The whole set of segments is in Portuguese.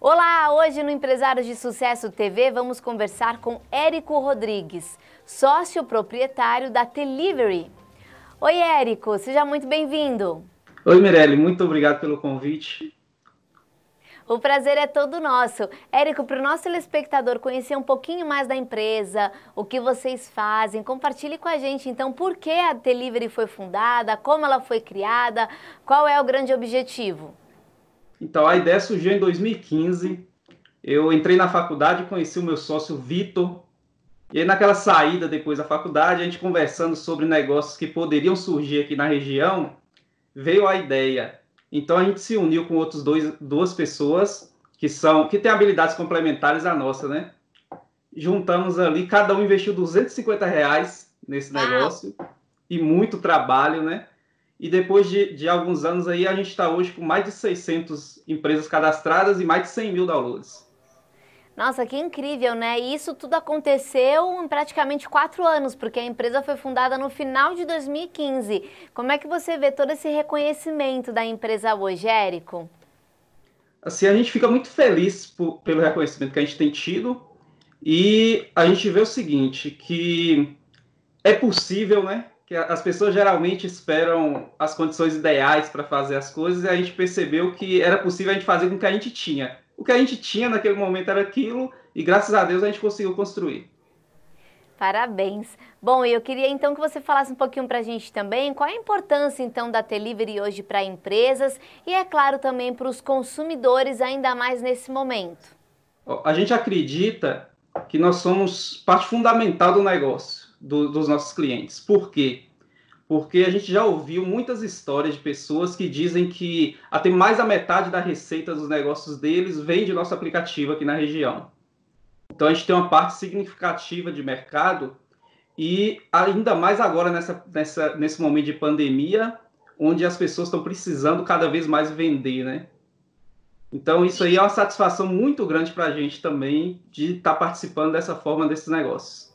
Olá, hoje no Empresários de Sucesso TV vamos conversar com Érico Rodrigues, sócio proprietário da Delivery. Oi, Érico, seja muito bem-vindo. Oi, Mirelle, muito obrigado pelo convite. O prazer é todo nosso. Érico, para o nosso telespectador conhecer um pouquinho mais da empresa, o que vocês fazem, compartilhe com a gente, então, por que a Delivery foi fundada, como ela foi criada, qual é o grande objetivo? Então, a ideia surgiu em 2015. Eu entrei na faculdade e conheci o meu sócio Vitor. E aí, naquela saída depois da faculdade, a gente conversando sobre negócios que poderiam surgir aqui na região, veio a ideia então a gente se uniu com outros dois, duas pessoas que são que têm habilidades complementares à nossa, né? Juntamos ali, cada um investiu 250 reais nesse negócio e muito trabalho, né? E depois de, de alguns anos aí, a gente está hoje com mais de 600 empresas cadastradas e mais de 100 mil downloads. Nossa, que incrível, né? isso tudo aconteceu em praticamente quatro anos, porque a empresa foi fundada no final de 2015. Como é que você vê todo esse reconhecimento da empresa hoje, Érico? Assim, a gente fica muito feliz por, pelo reconhecimento que a gente tem tido e a gente vê o seguinte, que é possível, né? Que as pessoas geralmente esperam as condições ideais para fazer as coisas e a gente percebeu que era possível a gente fazer com o que a gente tinha o que a gente tinha naquele momento era aquilo, e graças a Deus a gente conseguiu construir. Parabéns. Bom, eu queria então que você falasse um pouquinho para a gente também qual a importância então da Delivery hoje para empresas e, é claro, também para os consumidores, ainda mais nesse momento. A gente acredita que nós somos parte fundamental do negócio do, dos nossos clientes. Por quê? porque a gente já ouviu muitas histórias de pessoas que dizem que até mais da metade da receita dos negócios deles vem de nosso aplicativo aqui na região. Então a gente tem uma parte significativa de mercado e ainda mais agora nessa, nessa, nesse momento de pandemia, onde as pessoas estão precisando cada vez mais vender, né? Então isso aí é uma satisfação muito grande para a gente também de estar tá participando dessa forma desses negócios.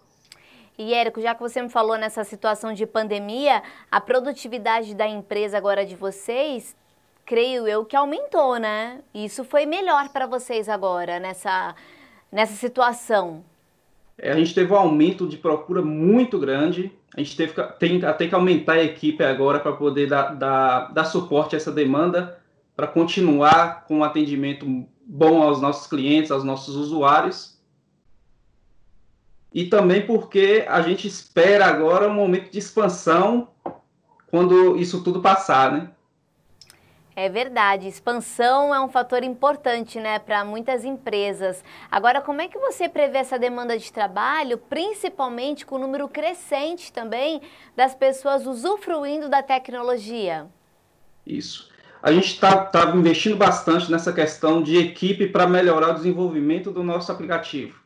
E Érico, já que você me falou nessa situação de pandemia, a produtividade da empresa agora de vocês, creio eu que aumentou, né? Isso foi melhor para vocês agora nessa nessa situação. É, a gente teve um aumento de procura muito grande. A gente teve, tem até que aumentar a equipe agora para poder dar, dar, dar suporte a essa demanda, para continuar com um atendimento bom aos nossos clientes, aos nossos usuários e também porque a gente espera agora um momento de expansão quando isso tudo passar, né? É verdade, expansão é um fator importante, né, para muitas empresas. Agora, como é que você prevê essa demanda de trabalho, principalmente com o número crescente também das pessoas usufruindo da tecnologia? Isso. A gente está tá investindo bastante nessa questão de equipe para melhorar o desenvolvimento do nosso aplicativo.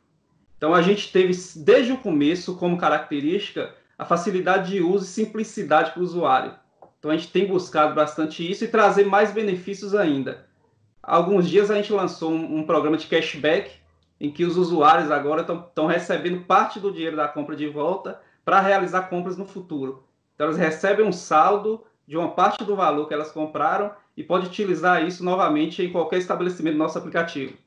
Então a gente teve desde o começo como característica a facilidade de uso e simplicidade para o usuário. Então a gente tem buscado bastante isso e trazer mais benefícios ainda. Há alguns dias a gente lançou um, um programa de cashback em que os usuários agora estão recebendo parte do dinheiro da compra de volta para realizar compras no futuro. Então elas recebem um saldo de uma parte do valor que elas compraram e pode utilizar isso novamente em qualquer estabelecimento do nosso aplicativo.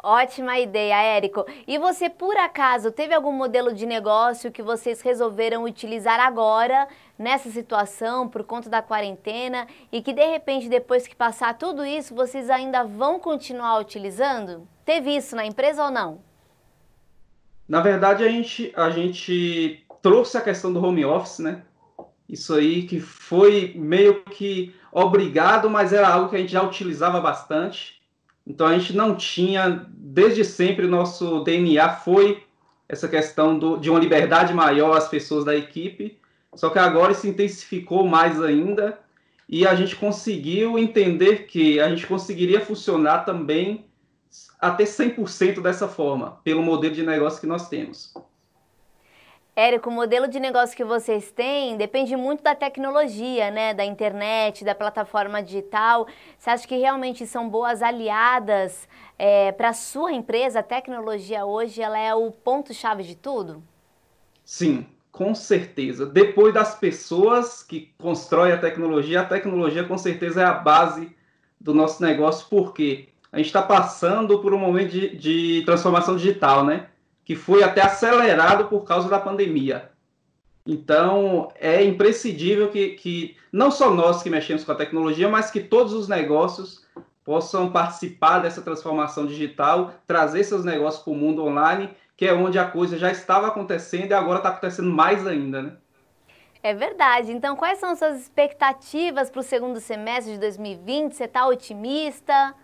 Ótima ideia, Érico. E você, por acaso, teve algum modelo de negócio que vocês resolveram utilizar agora, nessa situação, por conta da quarentena, e que de repente, depois que passar tudo isso, vocês ainda vão continuar utilizando? Teve isso na empresa ou não? Na verdade, a gente, a gente trouxe a questão do home office, né? Isso aí que foi meio que obrigado, mas era algo que a gente já utilizava bastante então a gente não tinha, desde sempre, o nosso DNA foi essa questão do, de uma liberdade maior às pessoas da equipe, só que agora se intensificou mais ainda e a gente conseguiu entender que a gente conseguiria funcionar também até 100% dessa forma, pelo modelo de negócio que nós temos. Érico, o modelo de negócio que vocês têm depende muito da tecnologia, né? Da internet, da plataforma digital. Você acha que realmente são boas aliadas é, para a sua empresa? A tecnologia hoje ela é o ponto-chave de tudo? Sim, com certeza. Depois das pessoas que constroem a tecnologia, a tecnologia com certeza é a base do nosso negócio, porque a gente está passando por um momento de, de transformação digital, né? que foi até acelerado por causa da pandemia. Então, é imprescindível que, que não só nós que mexemos com a tecnologia, mas que todos os negócios possam participar dessa transformação digital, trazer seus negócios para o mundo online, que é onde a coisa já estava acontecendo e agora está acontecendo mais ainda, né? É verdade. Então, quais são suas expectativas para o segundo semestre de 2020? Você está otimista?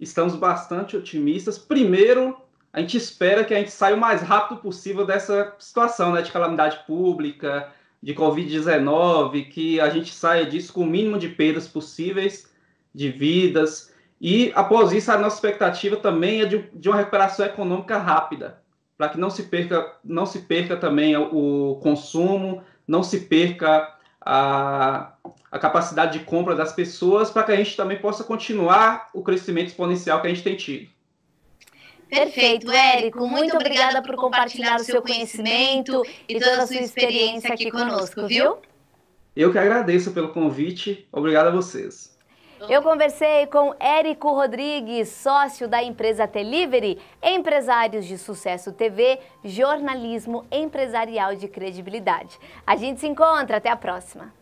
Estamos bastante otimistas. Primeiro, a gente espera que a gente saia o mais rápido possível dessa situação né, de calamidade pública, de Covid-19, que a gente saia disso com o mínimo de perdas possíveis de vidas. E após isso, a nossa expectativa também é de, de uma recuperação econômica rápida, para que não se perca, não se perca também o, o consumo, não se perca a, a capacidade de compra das pessoas, para que a gente também possa continuar o crescimento exponencial que a gente tem tido. Perfeito, Érico. Muito obrigada por compartilhar o seu conhecimento e toda a sua experiência aqui conosco, viu? Eu que agradeço pelo convite. Obrigado a vocês. Eu conversei com Érico Rodrigues, sócio da empresa Delivery, empresários de sucesso TV, jornalismo empresarial de credibilidade. A gente se encontra, até a próxima.